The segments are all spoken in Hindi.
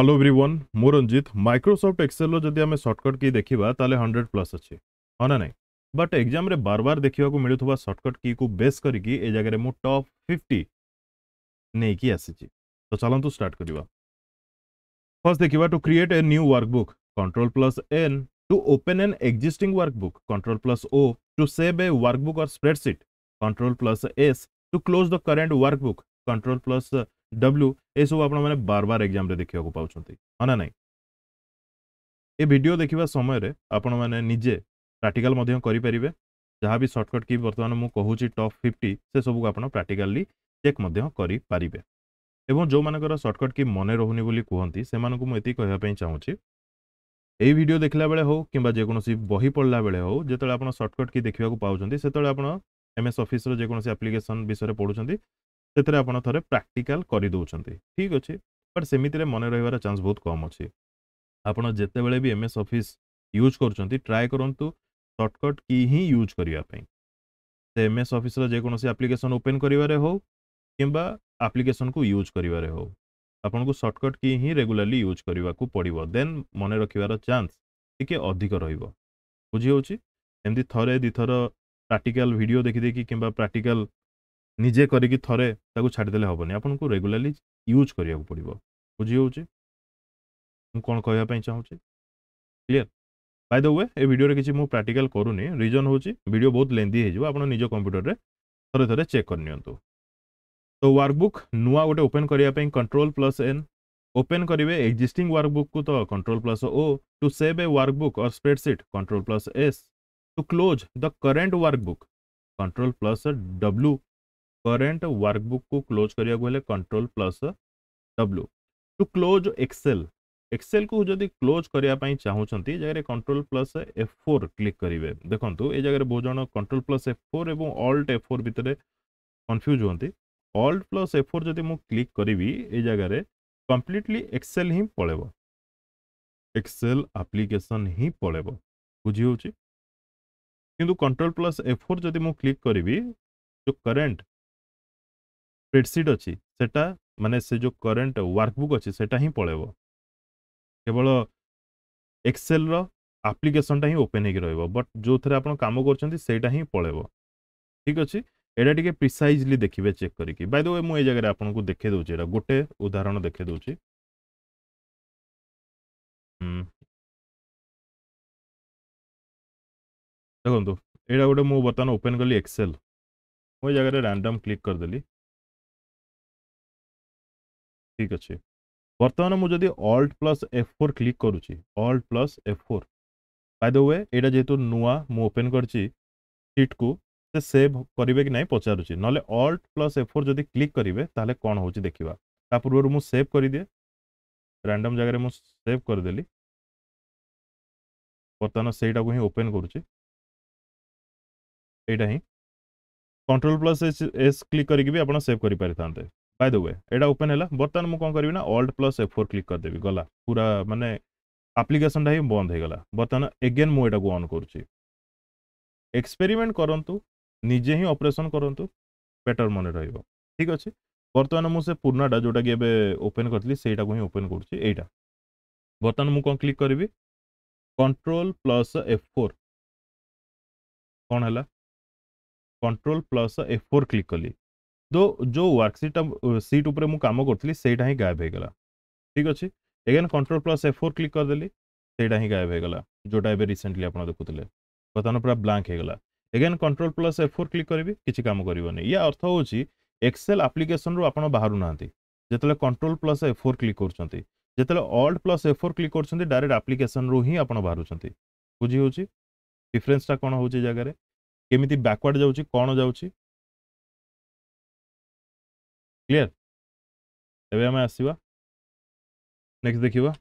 हेलो एवरीवन मो रंजित माइक्रोसफ्ट एक्सेल जब जदि आमे की देखा तो हंड्रेड प्लस अच्छे हाँ ना ना बट एग्जाम बार-बार देखा को मिलुथबा शॉर्टकट की को बेस करिकि ए जगह रे मो टॉप 50 कि आसी तो चलन तो स्टार्ट करिबा फर्स्ट देखा to create a new workbook control plus N to open an existing workbook control plus O to save workbook or spreadsheet control plus S to close the current workbook control plus W ଏସବୁ ଆପଣମାନେ ବାର ବାର ଏକ୍ଜାମ୍ରେ ଦେଖିବାକୁ ପାଉଛନ୍ତି ହଁ ନା ନାହିଁ ଏ ଭିଡ଼ିଓ ଦେଖିବା ସମୟରେ ଆପଣମାନେ ନିଜେ ପ୍ରାକ୍ଟିକାଲ ମଧ୍ୟ କରିପାରିବେ ଯାହା ବି ସର୍ଟକଟ୍ କି ବର୍ତ୍ତମାନ ମୁଁ କହୁଛି ଟପ୍ ଫିଫ୍ଟି ସେସବୁକୁ ଆପଣ ପ୍ରାକ୍ଟିକାଲି ଚେକ୍ ମଧ୍ୟ କରିପାରିବେ ଏବଂ ଯେଉଁମାନଙ୍କର ସର୍ଟକଟ୍ କି ମନେ ରହୁନି ବୋଲି କୁହନ୍ତି ସେମାନଙ୍କୁ ମୁଁ ଏତିକି କହିବା ପାଇଁ ଚାହୁଁଛି ଏହି ଭିଡ଼ିଓ ଦେଖିଲା ବେଳେ ହେଉ କିମ୍ବା ଯେକୌଣସି ବହି ପଢ଼ିଲା ବେଳେ ହେଉ ଯେତେବେଳେ ଆପଣ ସର୍ଟକଟ୍ କି ଦେଖିବାକୁ ପାଉଛନ୍ତି ସେତେବେଳେ ଆପଣ ଏମ୍ ଏସ୍ ଅଫିସ୍ର ଯେକୌଣସି ଆପ୍ଲିକେସନ୍ ବିଷୟରେ ପଢ଼ୁଛନ୍ତି ସେଥିରେ ଆପଣ ଥରେ ପ୍ରାକ୍ଟିକାଲ କରିଦେଉଛନ୍ତି ଠିକ୍ ଅଛି ବଟ୍ ସେମିତିରେ ମନେ ରହିବାର ଚାନ୍ସ ବହୁତ କମ୍ ଅଛି ଆପଣ ଯେତେବେଳେ ବି ଏମ୍ ଏସ୍ ଅଫିସ୍ ୟୁଜ୍ କରୁଛନ୍ତି ଟ୍ରାଏ କରନ୍ତୁ ସର୍ଟକଟ୍ କି ହିଁ ୟୁଜ୍ କରିବା ପାଇଁ ସେ ଏମ୍ ଏସ୍ ଅଫିସ୍ର ଯେକୌଣସି ଆପ୍ଲିକେସନ୍ ଓପେନ୍ କରିବାରେ ହେଉ କିମ୍ବା ଆପ୍ଲିକେସନ୍କୁ ୟୁଜ୍ କରିବାରେ ହେଉ ଆପଣଙ୍କୁ ସର୍ଟକଟ୍ କି ହିଁ ରେଗୁଲାରଲି ୟୁଜ୍ କରିବାକୁ ପଡ଼ିବ ଦେନ୍ ମନେ ରଖିବାର ଚାନ୍ସ ଟିକେ ଅଧିକ ରହିବ ବୁଝି ହେଉଛି ଏମିତି ଥରେ ଦୁଇଥର ପ୍ରାକ୍ଟିକାଲ ଭିଡ଼ିଓ ଦେଖିଦେଇକି କିମ୍ବା ପ୍ରାକ୍ଟିକାଲ ନିଜେ କରିକି ଥରେ ତାକୁ ଛାଡ଼ିଦେଲେ ହେବନି ଆପଣଙ୍କୁ ରେଗୁଲାରଲି ୟୁଜ୍ କରିବାକୁ ପଡ଼ିବ ବୁଝି ହେଉଛି ମୁଁ କ'ଣ କହିବା ପାଇଁ ଚାହୁଁଛି କ୍ଲିଅର୍ ବାଇ ଦ ୱେ ଏ ଭିଡ଼ିଓରେ କିଛି ମୁଁ ପ୍ରାକ୍ଟିକାଲ୍ କରୁନି ରିଜନ୍ ହେଉଛି ଭିଡ଼ିଓ ବହୁତ ଲେନ୍ଦି ହେଇଯିବ ଆପଣ ନିଜ କମ୍ପ୍ୟୁଟରରେ ଥରେ ଥରେ ଚେକ୍ କରିନିଅନ୍ତୁ ତ ୱାର୍କବୁକ୍ ନୂଆ ଗୋଟେ ଓପେନ୍ କରିବା ପାଇଁ କଣ୍ଟ୍ରୋଲ୍ ପ୍ଲସ୍ ଏନ୍ ଓପେନ୍ କରିବେ ଏକ୍ଜିଷ୍ଟିଂ ୱାର୍କବୁକ୍କୁ ତ control plus O to save a workbook or spreadsheet control plus S to close the current workbook control plus W current workbook को क्लोज करने control plus W to close excel excel को जदि क्लोज करने चाहूँ जगह control plus F four click करेंगे देखो ये जगह बहुत जन कंट्रोल प्लस एफ फोर और अल्ट एफ फोर भितर कन्फ्यूज हमें अल्ट प्लस एफ फोर जब मुझे क्लिक करी ये जगह कम्प्लीटली एक्सेल ही पल एक्सेल आप्लिकेसन ही पलब बुझी कि कंट्रोल प्लस एफ फोर जब मुझे क्लिक करी जो करेन्ट ସ୍ପ୍ରେଡ଼ସିଟ୍ ଅଛି ସେଟା ମାନେ ସେ ଯେଉଁ କରେଣ୍ଟ ୱାର୍କବୁକ୍ ଅଛି ସେଇଟା ହିଁ ପଳେଇବ କେବଳ ଏକ୍ସେଲର ଆପ୍ଲିକେସନ୍ଟା ହିଁ ଓପେନ୍ ହେଇକି ରହିବ ବଟ୍ ଯେଉଁଥିରେ ଆପଣ କାମ କରୁଛନ୍ତି ସେଇଟା ହିଁ ପଳେଇବ ଠିକ୍ ଅଛି ଏଇଟା ଟିକେ ପ୍ରିସାଇଜ୍ଲି ଦେଖିବେ ଚେକ୍ କରିକି ବାଇ ଦ ୱେ ମୁଁ ଏ ଜାଗାରେ ଆପଣଙ୍କୁ ଦେଖେଇ ଦେଉଛି ଏଇଟା ଗୋଟେ ଉଦାହରଣ ଦେଖେଇ ଦେଉଛି ଦେଖନ୍ତୁ ଏଇଟା ଗୋଟେ ମୁଁ ବର୍ତ୍ତମାନ ଓପେନ୍ କଲି ଏକ୍ସେଲ୍ ମୁଁ ଏ ଜାଗାରେ ରାଣ୍ଡମ୍ କ୍ଲିକ୍ କରିଦେଲି ঠিক আছে বর্তমানে মু যদি alt plus F four click করুছি alt plus F four by the way এটা যেহেতু নূয়া মু ওপেন করছি সিটকু ସେ ସେଭ୍ କରିବେ କି ନାହିଁ ପଚାରୁଛି ନହେଲେ ଅଲ୍ଟ ପ୍ଲସ୍ ଏଫ୍ ଫୋର୍ ଯଦି କ୍ଲିକ୍ କରିବେ ତାହେଲେ କ'ଣ ହେଉଛି ଦେଖିବା ତା ପୂର୍ବରୁ ମୁଁ ସେଭ୍ କରିଦିଏ ରାଣ୍ଡମ୍ ଜାଗାରେ ମୁଁ ସେଭ୍ କରିଦେଲି ବର୍ତ୍ତମାନ ସେଇଟାକୁ ହିଁ ଓପେନ୍ କରୁଛି ଏଇଟା ହିଁ କଣ୍ଟ୍ରୋଲ୍ ପ୍ଲସ୍ ଏସ୍ କ୍ଲିକ୍ କରିକି ବି ଆପଣ ସେଭ୍ କରିପାରିଥାନ୍ତେ ବାଇ ଦ ଏଇଟା ଓପେନ୍ ହେଲା ବର୍ତ୍ତମାନ ମୁଁ କ'ଣ କରିବି ନା alt plus F four click କରିଦେବି ଗଲା ପୁରା ମାନେ ଆପ୍ଲିକେସନ୍ଟା ହିଁ ବନ୍ଦ ହେଇଗଲା ବର୍ତ୍ତମାନ ଏଗେନ୍ ମୁଁ ଏଇଟାକୁ ଅନ୍ କରୁଛି ଏକ୍ସପେରିମେଣ୍ଟ କରନ୍ତୁ ନିଜେ ହିଁ ଅପରେସନ୍ କରନ୍ତୁ ବେଟର୍ ମନେ ରହିବ ଠିକ୍ ଅଛି ବର୍ତ୍ତମାନ ମୁଁ ସେ ପୁରୁଣାଟା ଯେଉଁଟାକି ଏବେ ଓପେନ୍ କରିଥିଲି ସେଇଟାକୁ ହିଁ ଓପେନ୍ କରୁଛି ଏଇଟା ବର୍ତ୍ତମାନ ମୁଁ କ'ଣ କ୍ଲିକ୍ କରିବି କଣ୍ଟ୍ରୋଲ ପ୍ଲସ୍ ଏଫ୍ ଫୋର୍ କ'ଣ ହେଲା control plus F four click କଲି ଦୋ ଯେଉଁ ୱାର୍କସିଟ୍ ସିଟ୍ ଉପରେ ମୁଁ କାମ କରୁଥିଲି ସେଇଟା ହିଁ ଗାୟବ ହେଇଗଲା ଠିକ୍ ଅଛି again control plus F four click କରିଦେଲି ସେଇଟା ହିଁ ଗାୟବ ହେଇଗଲା ଯେଉଁଟା ଏବେ ରିସେଣ୍ଟଲି ଆପଣ ଦେଖୁଥିଲେ ବର୍ତ୍ତମାନ ପୁରା ବ୍ଲାଙ୍କ ହେଇଗଲା again control plus F four click କରିବି କିଛି କାମ କରିବନି ୟା ଅର୍ଥ ହେଉଛି ଏକ୍ସେଲ୍ ଆପ୍ଲିକେସନ୍ରୁ ଆପଣ ବାହାରୁନାହାନ୍ତି ଯେତେବେଳେ control plus F four click କରୁଛନ୍ତି ଯେତେବେଳେ alt plus F four click କରୁଛନ୍ତି ଡାଇରେକ୍ଟ ଆପ୍ଲିକେସନ୍ରୁ ହିଁ ଆପଣ ବାହାରୁଛନ୍ତି ବୁଝି ହେଉଛି ଡିଫରେନ୍ସଟା କ'ଣ ହେଉଛି ଜାଗାରେ କେମିତି ବ୍ୟାକୱାର୍ଡ଼ ଯାଉଛି କ'ଣ ଯାଉଛି क्लियर तब आम आसवा नेक्स्ट देखा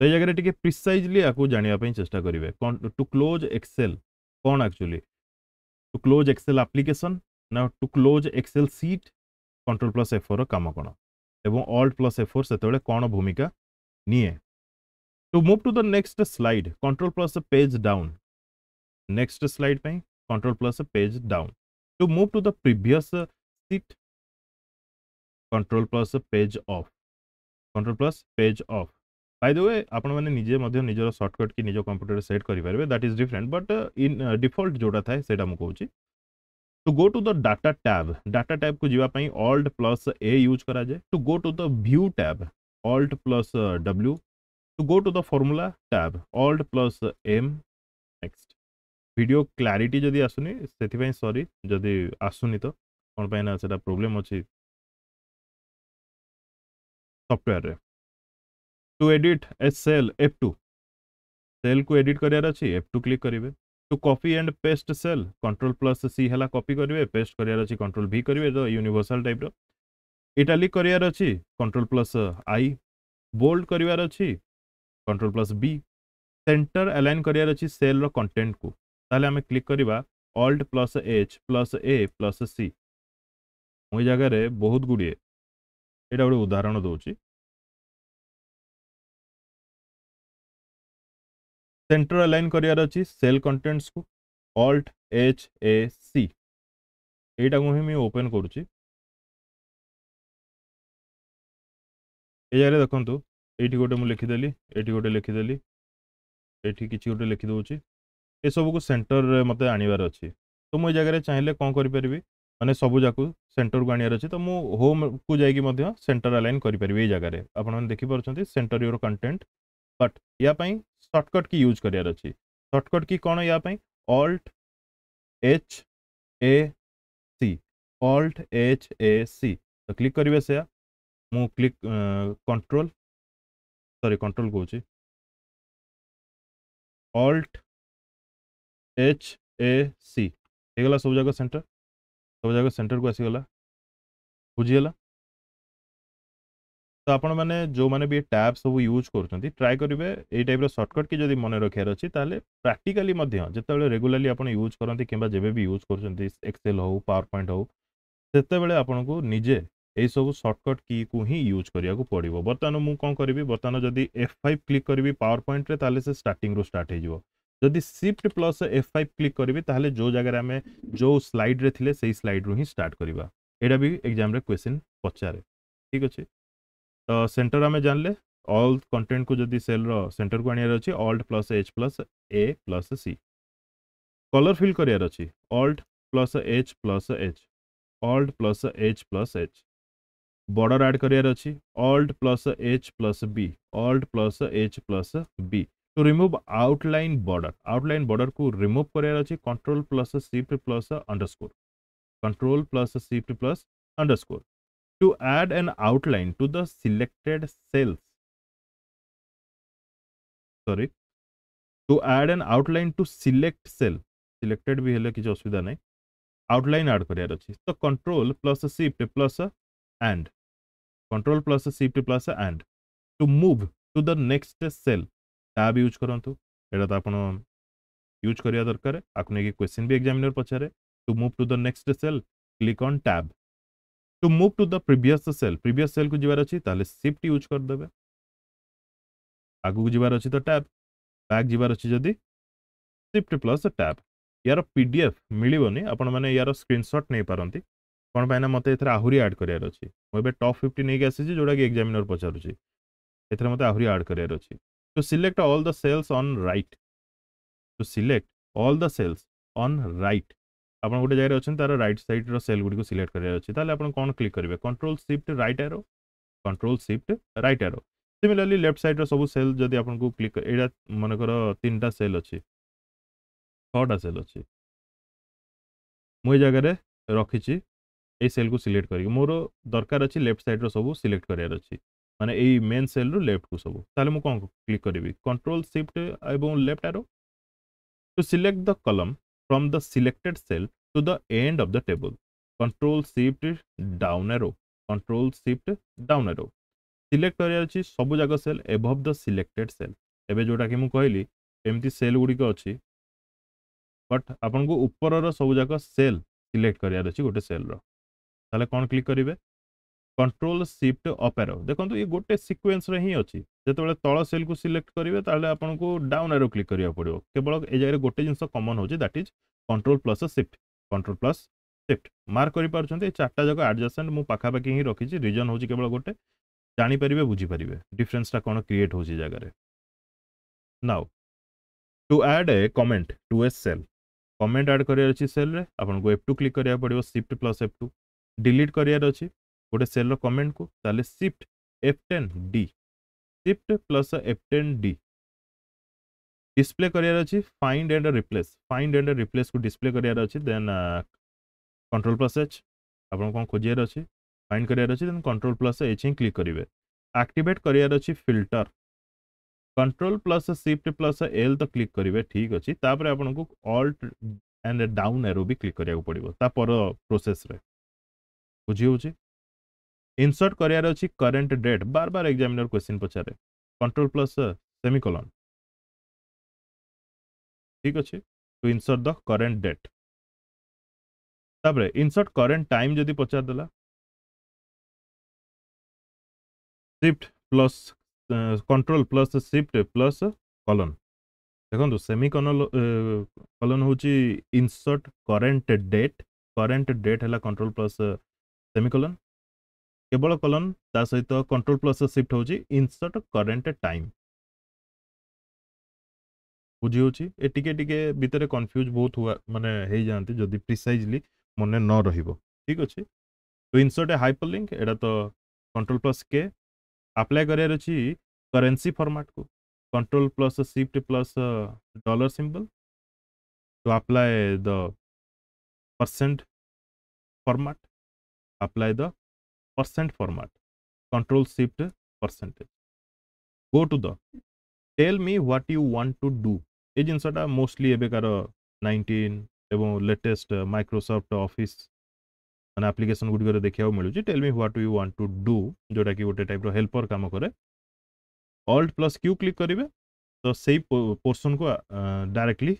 तो जगह टी प्रिसाइजली आपको जानवाप चेस्टा करेंगे कौन टू क्लोज एक्सेल कौन actually to close excel application ना to close excel sheet control plus F four काम कौन एवं अल्ट प्लस एफोर से तो कौन भूमिका निए to move to the next slide control plus page down next slide control plus page down to move to the previous control plus page up control plus page up by the way ଆପଣମାନେ ନିଜେ ମଧ୍ୟ ନିଜର ସର୍ଟକଟ୍ କି ନିଜ କମ୍ପ୍ୟୁଟରରେ ସେଟ୍ କରିପାରିବେ that is different but in default ଯେଉଁଟା ଥାଏ ସେଇଟା ମୁଁ କହୁଛି to go to the data tab data ଟ୍ୟାବ୍କୁ ଯିବା ପାଇଁ ଅଲ୍ଟ ପ୍ଲସ୍ ଏ ୟୁଜ୍ କରାଯାଏ to go to the view tab alt plus W to go to the formula tab alt plus M next video clarity ଯଦି ଆସୁନି ସେଥିପାଇଁ ସରି ଯଦି ଆସୁନି ତ କ'ଣ ପାଇଁ ନା ସେଇଟା ପ୍ରୋବ୍ଲେମ୍ ଅଛି सॉफ्टवेयर रे to edit a cell F two cell को एडिट करार एफ टू क्लिक करेंगे to copy and paste cell control plus C है कॉपी करेंगे पेस्ट करार अच्छी कंट्रोल भी करेंगे तो यूनिवर्सल टाइप इटालिक करार कंट्रोल प्लस आई बोल्ड करार अच्छी control plus B center align करार अच्छी सेल रंटेन्ट को ताले आम क्लिक करवा alt plus H plus A plus C मुई जगार बहुत गुड़े ଏଇଟା ଗୋଟେ ଉଦାହରଣ ଦେଉଛି ସେଣ୍ଟର ଆଲାଇନ୍ କରିବାର ଅଛି ସେଲ୍ କଣ୍ଟେଣ୍ଟସ୍କୁ ଅଲ୍ଟ ଏଚ୍ ଏ ସି ଏଇଟାକୁ ହିଁ ମୁଁ ଓପେନ୍ କରୁଛି ଏ ଜାଗାରେ ଦେଖନ୍ତୁ ଏଇଠି ଗୋଟେ ମୁଁ ଲେଖିଦେଲି ଏଇଠି ଗୋଟେ ଲେଖିଦେଲି ଏଇଠି କିଛି ଗୋଟେ ଲେଖିଦେଉଛି ଏସବୁକୁ ସେଣ୍ଟରରେ ମୋତେ ଆଣିବାର ଅଛି ତ ମୁଁ ଏ ଜାଗାରେ ଚାହିଁଲେ କ'ଣ କରିପାରିବି ମାନେ ସବୁଯାକୁ सेन्टर को आने तो मुझ होम को जाकि सेन्टर आलैन करपर जगह आप देखिपुट सेन्टर योर कंटेन्ट बट यापाई सर्टकट की यूज करार अच्छे सर्टकट की कौन यापाई alt H A C alt H A C तो क्लिक करेंगे से क्लिक कंट्रोल सॉरी कंट्रोल कौन अल्ट एच ए सी होगा सब जगह सेंटर हो जाएगा सेंटर को ऐसे गला बुझीगला तो ଆପଣମାନେ ଯେଉଁମାନେ ବି ଏ ଟ୍ୟାବ୍ ସବୁ ୟୁଜ୍ କରୁଛନ୍ତି ଟ୍ରାଏ କରିବେ ଏଇ ଟାଇପ୍ର ସର୍ଟକଟ୍ କି ଯଦି ମନେ ରଖିବାର ଅଛି ତାହେଲେ ପ୍ରାକ୍ଟିକାଲି ମଧ୍ୟ ଯେତେବେଳେ ରେଗୁଲାରଲି ଆପଣ ୟୁଜ୍ କରନ୍ତି କିମ୍ବା ଯେବେ ବି ୟୁଜ୍ କରୁଛନ୍ତି ଏକ୍ସେଲ୍ ହଉ ପାୱାର ପଏଣ୍ଟ ହଉ ସେତେବେଳେ ଆପଣଙ୍କୁ ନିଜେ ଏଇସବୁ ସର୍ଟକଟ୍ କିକୁ ହିଁ ୟୁଜ୍ କରିବାକୁ ପଡ଼ିବ ବର୍ତ୍ତମାନ ମୁଁ କ'ଣ କରିବି ବର୍ତ୍ତମାନ ଯଦି ଏଫ୍ ଫାଇଭ୍ କ୍ଲିକ୍ କରିବି ପାୱାର ପଏଣ୍ଟରେ ତାହେଲେ ସେ ଷ୍ଟାର୍ଟିଂରୁ ଷ୍ଟାର୍ଟ ହେଇଯିବ जदि shift plus F five click करी तेज़े जो जगह आम जो स्लैड्रे थे से स्लाइड्रु रू स्टार्ट करवा यहाँ भी एग्जाम क्वेश्चन पचारे ठीक अच्छे तो सेन्टर आम जानले अल कंटेन्ट को जदि सेल्र सेन्टर को आने alt plus H plus A plus C colour fill कर plus H plus H alt plus H plus H border add कर alt plus H plus B alt plus H plus B to remove outline border outline border को रिमूव करार अच्छे control plus shift plus underscore control plus shift plus underscore to add an outline to the selected cell sorry to add an outline to select cell selected भी है किसी असुविधा ना आउटलाइन आड करार control plus shift plus and control plus shift plus and to move to the next cell tab use କରନ୍ତୁ ଏଇଟା ତ ଆପଣ ୟୁଜ୍ କରିବା ଦରକାର ଆକୁ ନେଇକି କ୍ୱେଶ୍ଚିନ୍ ବି ଏକ୍ଜାମିନର୍ ପଚାରେ to move to the next cell click on tab to move to the previous cell previous ସେଲ୍କୁ ଯିବାର ଅଛି ତାହେଲେ ସିଫ୍ଟ ୟୁଜ୍ କରିଦେବେ ଆଗକୁ ଯିବାର ଅଛି ତ ଟ୍ୟାବ୍ ବ୍ୟାକ୍ ଯିବାର ଅଛି ଯଦି ସିଫ୍ଟ ପ୍ଲସ୍ ଟ୍ୟାବ୍ ୟାର ପି ଡି ଏଫ୍ ମିଳିବନି ଆପଣମାନେ ୟାର ସ୍କ୍ରିନ୍ସଟ୍ ନେଇପାରନ୍ତି କ'ଣ ପାଇଁନା ମୋତେ ଏଥିରେ ଆହୁରି ଆଡ଼୍ କରିବାର ଅଛି ମୁଁ ଏବେ ଟପ୍ ଫିଫ୍ଟି ନେଇକି ଆସିଛି ଯେଉଁଟାକି ଏକ୍ଜାମିନର୍ ପଚାରୁଛି ଏଥିରେ ମୋତେ ଆହୁରି ଆଡ଼୍ କରିବାର ଅଛି to select all the cells on right to select all the cells on right ଆପଣ ଗୋଟେ ଜାଗାରେ ଅଛନ୍ତି ତାର ରାଇଟ୍ ସାଇଡ଼୍ର ସେଲ୍ ଗୁଡ଼ିକୁ ସିଲେକ୍ଟ କରିବାର ଅଛି ତାହେଲେ ଆପଣ କ'ଣ କ୍ଲିକ୍ କରିବେ control shift right arrow control shift right arrow similarly left ସାଇଡ଼୍ର ସବୁ ସେଲ୍ ଯଦି ଆପଣଙ୍କୁ କ୍ଲିକ୍ ଏଇଟା ମନେକର ତିନିଟା ସେଲ୍ ଅଛି ଛଅଟା ସେଲ୍ ଅଛି ମୁଁ ଏ ଜାଗାରେ ରଖିଛି ଏଇ ସେଲ୍କୁ ସିଲେକ୍ଟ କରିକି ମୋର ଦରକାର ଅଛି ଲେଫ୍ଟ ସାଇଡ଼୍ର ସବୁ ସିଲେକ୍ଟ କରିବାର ଅଛି ମାନେ ଏଇ ମେନ୍ ସେଲ୍ରୁ ଲେଫ୍ଟକୁ ସବୁ ତାହେଲେ ମୁଁ କ'ଣ କ୍ଲିକ୍ କରିବି କଣ୍ଟ୍ରୋଲ ସିଫ୍ଟ ଏବଂ left arrow to select the column from the selected cell to the end of the table control shift down arrow control shift down arrow select କରିବାର ଅଛି ସବୁ ଯାକ cell above the selected cell ଏବେ ଯେଉଁଟାକି ମୁଁ କହିଲି ଏମିତି ସେଲ୍ ଗୁଡ଼ିକ ଅଛି ବଟ୍ ଆପଣଙ୍କୁ ଉପରର ସବୁଯାକ ସେଲ୍ ସିଲେକ୍ଟ କରିବାର ଅଛି ଗୋଟେ ସେଲ୍ର ତାହେଲେ କ'ଣ କ୍ଲିକ୍ କରିବେ କଣ୍ଟ୍ରୋଲ ସିଫ୍ଟ ଅପାରୋ ଦେଖନ୍ତୁ ଇଏ ଗୋଟେ ସିକ୍ୱେନ୍ସରେ ହିଁ ଅଛି ଯେତେବେଳେ ତଳ ସେଲ୍କୁ ସିଲେକ୍ଟ କରିବେ ତାହେଲେ ଆପଣଙ୍କୁ ଡାଉନ୍ ଆରୋ କ୍ଲିକ୍ କରିବାକୁ ପଡ଼ିବ କେବଳ ଏ ଜାଗାରେ ଗୋଟେ ଜିନିଷ କମନ୍ ହେଉଛି that is control plus shift control plus shift mark କରିପାରୁଛନ୍ତି ଏ ଚାରିଟା ଯାକ ଆଡ଼ଜଷ୍ଟମେଣ୍ଟ ମୁଁ ପାଖାପାଖି ହିଁ ରଖିଛି ରିଜନ୍ ହେଉଛି କେବଳ ଗୋଟେ ଜାଣିପାରିବେ ବୁଝିପାରିବେ ଡିଫରେନ୍ସଟା କ'ଣ କ୍ରିଏଟ୍ ହେଉଛି ଜାଗାରେ now to add a comment to a cell comment add କରିବାର ଅଛି ସେଲ୍ରେ ଆପଣଙ୍କୁ ଏଫ୍ ଟୁ କ୍ଲିକ୍ କରିବାକୁ ପଡ଼ିବ shift plus F two delete କରିବାର ଅଛି गोटे सेल रमेंट को shift F ten D shift plus F ten D display कर find and replace find and replace को डिस्प्ले कर कंट्रोल प्लस एच आप खोजार अच्छे फाइंड कर कंट्रोल प्लस एच ही क्लिक करेंगे आक्टिवेट कर filter control plus shift plus L तो क्लिक करेंगे ठीक अच्छे तापर आपको अल्ट एंड डाउन एरो भी क्लिक करा पड़ता प्रोसेस बुझे ইনসর্ট করিবার অছি করেন্ট ডেট বারবার এক্সামিনার কোশ্চিন পচারে কন্ট্রোল প্লস সেমিকোলন ঠিক আছে to insert the current date তাপরে ইনসর্ট করেন্ট টাইম যদি পচার দেলা shift plus control plus shift plus colon দেখুন সেমি কনল কলন হচ্ছে insert current date current date হল কন্ট্রোল প্লস সেমিকোলন କେବଳ କଲନ୍ ତା ସହିତ କଣ୍ଟ୍ରୋଲ ପ୍ଲସ୍ର ସିଫ୍ଟ ହେଉଛି ଇନସର୍ଟ କରେଣ୍ଟ ଟାଇମ୍ ବୁଝି ହେଉଛି ଏ ଟିକେ ଟିକେ ଭିତରେ କନଫ୍ୟୁଜ୍ ବହୁତ ମାନେ ହେଇଯାଆନ୍ତି ଯଦି ପ୍ରିସାଇଜଲି ମନେ ନ ରହିବ ଠିକ୍ ଅଛି ତ ଇନସର୍ଟ ଏ ହାଇପର ଲିଙ୍କ ଏଇଟା ତ କଣ୍ଟ୍ରୋଲ ପ୍ଲସ୍ କେ ଆପ୍ଲାଏ କରିବାର ଅଛି କରେନ୍ସି ଫର୍ମାଟ୍କୁ control plus shift plus dollar symbol to apply the percent format apply the percent format control shift percentage go to the tell me what you want to do এই জিনিসটা মোস্টলি এবেকার নাইনটিন এবং जी মাইক্রোসফট অফিস মানে আপ্লিকেসন গুড়িকরে দেখিବାକୁ ମିଳୁଛି tell me what you row to काम करे କି ଗୋଟେ ଟାଇପ୍ର ହେଲ୍ପର କାମ କରେ ଅଲ୍ଟ ପ୍ଲସ୍ କ୍ୟୁ କ୍ଲିକ୍ କରିବେ ତ ସେଇ ପୋର୍ସନକୁ ଡାଇରେକ୍ଟଲି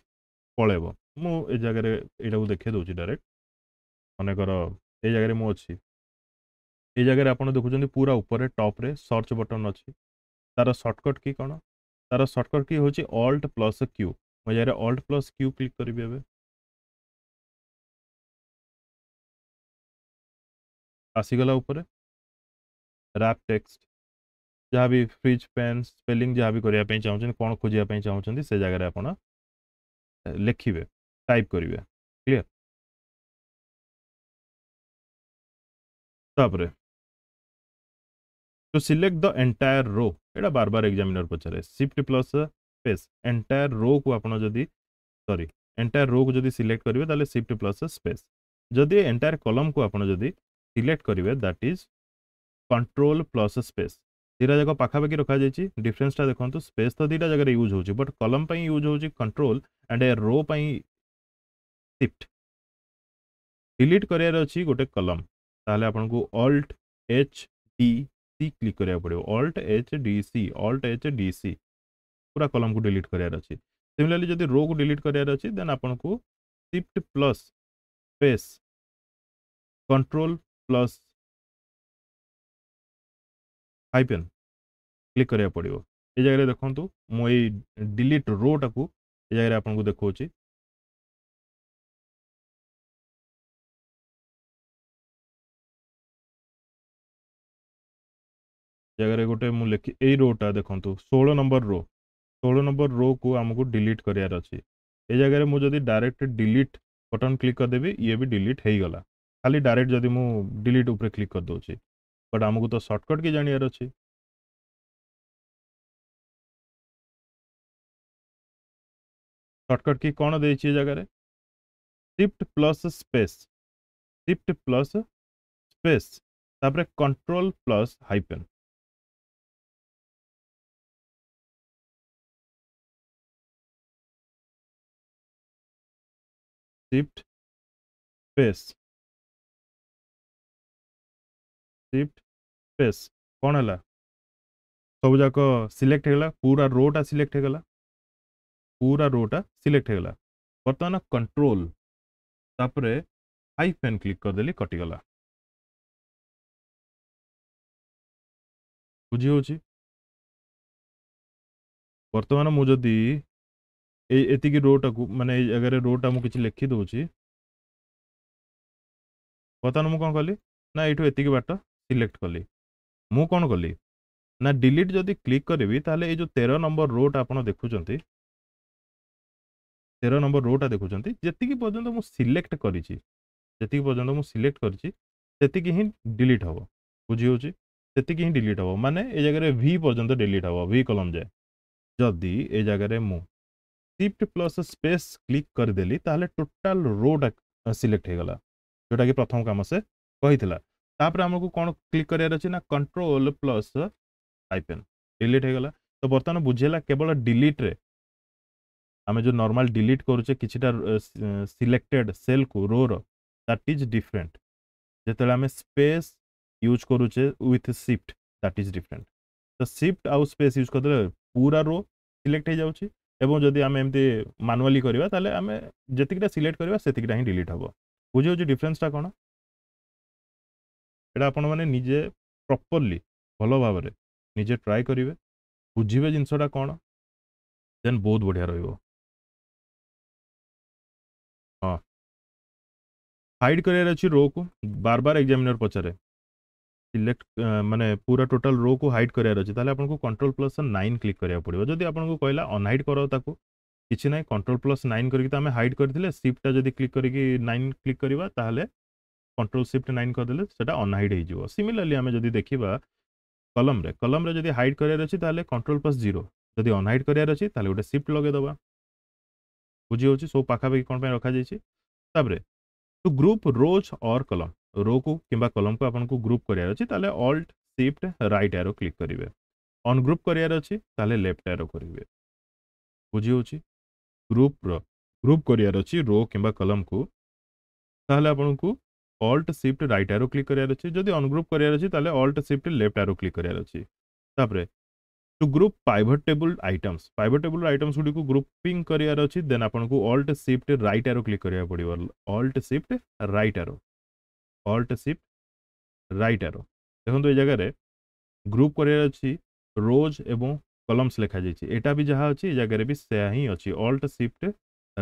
ପଳେଇବ ମୁଁ ଏ ଜାଗାରେ ଏଇଟାକୁ ଦେଖେଇ ଦେଉଛି ଡାଇରେକ୍ଟ ମନେକର जगह ଜାଗାରେ ମୁଁ ଅଛି ये जगह आप देखते पूरा उपरे टप्रे सर्च बटन अच्छी तार सर्टकट की कौन तार सर्टकट कि हूँ अल्ट प्लस क्यू मो जगह अल्ट प्लस क्यू क्लिक करी एवं आसीगला राप टेक्स्ट जहाँ भी फ्रिज पेन स्पेलिंग जहाँ भी करने चाहते कौन खोजाप चाहते से जगह आप लिखे टाइप करेंगे क्लीयर तापर to select the entire row এটা বারবার এক্সামিনার পচারে shift plus space entire row কো আপন যদি সরি entire row কো যদি সিলেক্ট করিবে তাহলে shift plus space যদি entire column কো আপন যদি সিলেক্ট করিবে that is control plus space দুইটা যাক পাখাপাখি রখাযাই ডিফরেন্সটা দেখুন স্পেস তো দুইটা জায়গায় ইউজ হচ্ছে বট কলম পাই ইউজ হচ্ছে কন্ট্রোল আন্ড এ রো পাই সিফট ডিলিট করার অছি গোটে কলম তাহলে আপনার alt H D C click करा पड़ो alt H D C alt H D C पूरा कलम को डिलीट करार अच्छे जब रो को डिलीट कर अच्छे then shift plus space control plus hyphen click करा पड़ो ये जगह देखो मुझ डिलीट रो टाक जगह आपको देखा ଜାଗାରେ ଗୋଟେ ମୁଁ ଲେଖି ଏଇ ରୋଟା ଦେଖନ୍ତୁ ଷୋହଳ ନମ୍ବର ରୋ ଷୋହଳ ନମ୍ବର ରୋକୁ ଆମକୁ ଡିଲିଟ୍ କରିବାର ଅଛି ଏ ଜାଗାରେ ମୁଁ ଯଦି ଡାଇରେକ୍ଟ ଡିଲିଟ୍ ବଟନ୍ କ୍ଲିକ୍ କରିଦେବି ଇଏ ବି ଡିଲିଟ୍ ହେଇଗଲା ଖାଲି ଡାଇରେକ୍ଟ ଯଦି ମୁଁ ଡିଲିଟ୍ ଉପରେ କ୍ଲିକ୍ କରିଦେଉଛି ବଟ୍ ଆମକୁ ତ ସର୍ଟକଟ୍ କି ଜାଣିବାର ଅଛି ସର୍ଟକଟ୍ କି କ'ଣ ଦେଇଛି ଏ ଜାଗାରେ shift plus space shift plus space ତାପରେ control plus hyphen zipped space zipped space कौन है ला सब जगह सिलेक्ट है गला पूरा रोटा सिलेक्ट है गला पूरा रोटा सिलेक्ट है गला वर्तमान कंट्रोल तापरे हाइफ़न क्लिक कर देली कटी गला बुझी हो ची वर्तमान मुझे दी ଏତିକି ରୋଟାକୁ ମାନେ ଏଇ ଜାଗାରେ ରୋଟା ମୁଁ କିଛି ଲେଖି ଦେଉଛି ବର୍ତ୍ତମାନ ମୁଁ କ'ଣ କଲି ନା ଏଇଠୁ ଏତିକି ବାଟ ସିଲେକ୍ଟ କଲି ମୁଁ କ'ଣ କଲି ନା ଡିଲିଟ୍ ଯଦି କ୍ଲିକ୍ କରିବି ତାହେଲେ ଏଇ ଯେଉଁ ତେର ନମ୍ବର ରୋଟା ଆପଣ ଦେଖୁଛନ୍ତି ତେର ନମ୍ବର ରୋଟା ଦେଖୁଛନ୍ତି ଯେତିକି ପର୍ଯ୍ୟନ୍ତ ମୁଁ ସିଲେକ୍ଟ କରିଛି ଯେତିକି ପର୍ଯ୍ୟନ୍ତ ମୁଁ ସିଲେକ୍ଟ କରିଛି ସେତିକି ହିଁ ଡିଲିଟ୍ ହେବ ବୁଝିହେଉଛି ସେତିକି ହିଁ ଡିଲିଟ୍ ହେବ ମାନେ ଏ ଜାଗାରେ ଭି ପର୍ଯ୍ୟନ୍ତ ଡିଲିଟ୍ ହେବ ଭି କଲମ୍ ଯାଏ ଯଦି ଏ ଜାଗାରେ ମୁଁ सिफ्ट प्लस स्पेस क्लिक करदे टोटाल रोटा सिलेक्ट हो गला जोटा कि प्रथम काम से कही आमको कौन क्लिक करार अच्छे ना कंट्रोल प्लस आईपेन डिलीट हो गला तो बर्तमान बुझेगा केवल डिलीट्रे आम जो नर्माल डिलीट करुचे कि सिलेक्टेड सेल को रो रैट इज डिफरेन्ट जो आम स्पेस यूज करुचे with shift that is different तो सिफ्ट आउ स्पेस यूज करदे पूरा रो सिलेक्ट हो जाऊँगी এবং যদি আমি এমতি ମାନୁଆଲି କରିବା ତାହେଲେ ଆମେ ଯେତିକିଟା ସିଲେକ୍ଟ କରିବା ସେତିକିଟା ହିଁ ଡିଲିଟ୍ ହେବ ବୁଝିହେଉଛି ଡିଫରେନ୍ସଟା କ'ଣ ଏଇଟା ଆପଣମାନେ ନିଜେ ପ୍ରପର୍ଲି ଭଲ ଭାବରେ ନିଜେ ଟ୍ରାଏ କରିବେ ବୁଝିବେ ଜିନିଷଟା କ'ଣ ଦେନ୍ ବହୁତ ବଢ଼ିଆ ରହିବ ହଁ ହାଇଡ଼ କରିବାର ଅଛି ରୋକୁ ବାର ବାର ଏକ୍ଜାମିନର ପଚାରେ सिलेक्ट माने पूरा टोटाल रो को हाइड करार अच्छे ताले आपको कंट्रोल प्लस नाइन क्लिक करा पड़ा जदि आपको कहला अनहाइड करो ताको किछि नै कंट्रोल प्लस नाइन करके हमें हाइड करते शिफ्ट जब क्लिक करके नाइन क्लिक करवा कंट्रोल सीफ्ट नाइन करदे से सेटा अनहाइड हो जिवो आम जब देखा कलम कलम जब जदि हाइड करार अछि ताले कंट्रोल प्लस जीरो जदि अनहाइड करार अछि ताले गोटे सीफ्ट लगे दबा बुझी होची सो पाखा पाखी रखा जाए तो ग्रुप रोज और कलम रो को किंबा कलम को आपन को ग्रुप करियार अछि ताले alt shift right arrow click करिवे ऑन ग्रुप करियार अछि ताले लेफ्ट एरो करिवे बुझि होछि ग्रुप रो ग्रुप करियार अछि रो किंबा कलम को ताले आपन को alt shift right arrow click करियार अछि जदी ऑन ग्रुप करियार अछि ताले alt shift left arrow click करियार अछि तापरे to group pivot table items pivot table items गुडी को ग्रुपिंग करियार अछि देन आपन को alt shift right arrow click करिया पडिवल alt shift right arrow alt shift right arrow ଦେଖନ୍ତୁ ଏଇ ଜାଗାରେ ଗ୍ରୁପ୍ କରିବାର ଅଛି ରୋଜ୍ ଏବଂ କଲମ୍ସ ଲେଖାଯାଇଛି ଏଇଟା ବି ଯାହା ଅଛି ଏ ଜାଗାରେ ବି ସେୟା ହିଁ ଅଛି ଅଲ୍ଟ ସିଫ୍ଟ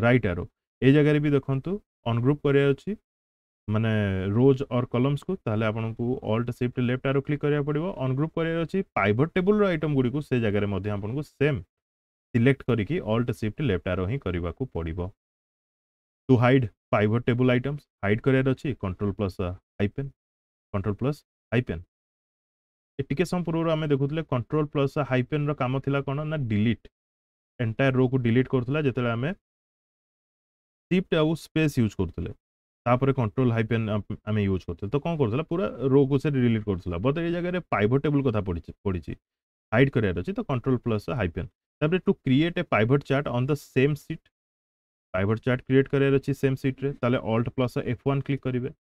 ରାଇଟ୍ ଆରୋ ଏଇ ଜାଗାରେ ବି ଦେଖନ୍ତୁ ଅନଗ୍ରୁପ୍ କରିବାର ଅଛି ମାନେ ରୋଜ୍ ଅର୍ କଲମ୍ସକୁ ତାହେଲେ ଆପଣଙ୍କୁ alt shift left arrow click କରିବାକୁ ପଡ଼ିବ ଅନଗ୍ରୁପ୍ କରିବାର ଅଛି ପାଇଭଟ୍ ଟେବୁଲ୍ର ଆଇଟମ୍ ଗୁଡ଼ିକୁ ସେ ଜାଗାରେ ମଧ୍ୟ ଆପଣଙ୍କୁ ସେମ୍ ସିଲେକ୍ଟ କରିକି ଅଲ୍ଟ ସିଫ୍ଟ ଲେଫ୍ଟ ଆରୋ ହିଁ କରିବାକୁ ପଡ଼ିବ to hide pivot table items hide କରିବାର ଅଛି control plus hyphen control plus hyphen ଏ ଟିକେ ସମୟ ପୂର୍ବରୁ ଆମେ ଦେଖୁଥିଲେ control plus hyphen ର କାମ ଥିଲା କ'ଣ ନା delete entire row କୁ delete କରୁଥିଲା ଯେତେବେଳେ ଆମେ shift ଆଉ space ୟୁଜ୍ କରୁଥିଲେ ତାପରେ control hyphen ଆମେ ୟୁଜ୍ କରୁଥିଲେ ତ କ'ଣ କରୁଥିଲା ପୁରା row କୁ ସେ delete କରୁଥିଲା ବଟ୍ ଏ ଜାଗାରେ pivot table କଥା ପଡ଼ିଛି ପଡ଼ିଛି hide କରିବାର ଅଛି ତ control plus hyphen ତାପରେ to create a pivot chart on the same sheet pivot chart create করার অছি সেম সিট্রে তাহলে alt plus F one click করবে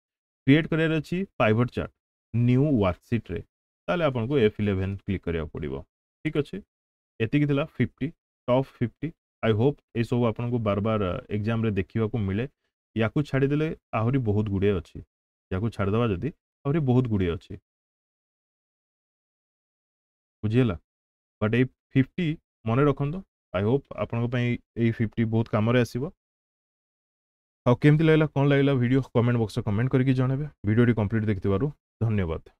ক্রিয়েট করার অছি পাইভট চার্ট নিউ ওয়ার্কসিট্রে তাহলে আপনার এফ ইলেভেন ক্লিক করা পড়ব ঠিক আছে এতিকি লা fifty top fifty I hope এইসব আপনার বারবার এক্সামে দেখা মিলে या छाड़देले आहरी बहुत गुड़े अच्छी या छाड़देवा जदि आहरी बहुत गुड़े अच्छी बुझीगला बट ये फिफ्टी मन रखु आई होप आपण फिफ्टी बहुत कम आसव आउ केमती लगेगा कौन लगेगा भिड कमेंट बक्स कमेंट करके जनवे भिडियो कम्प्लीट देखिए धन्यवाद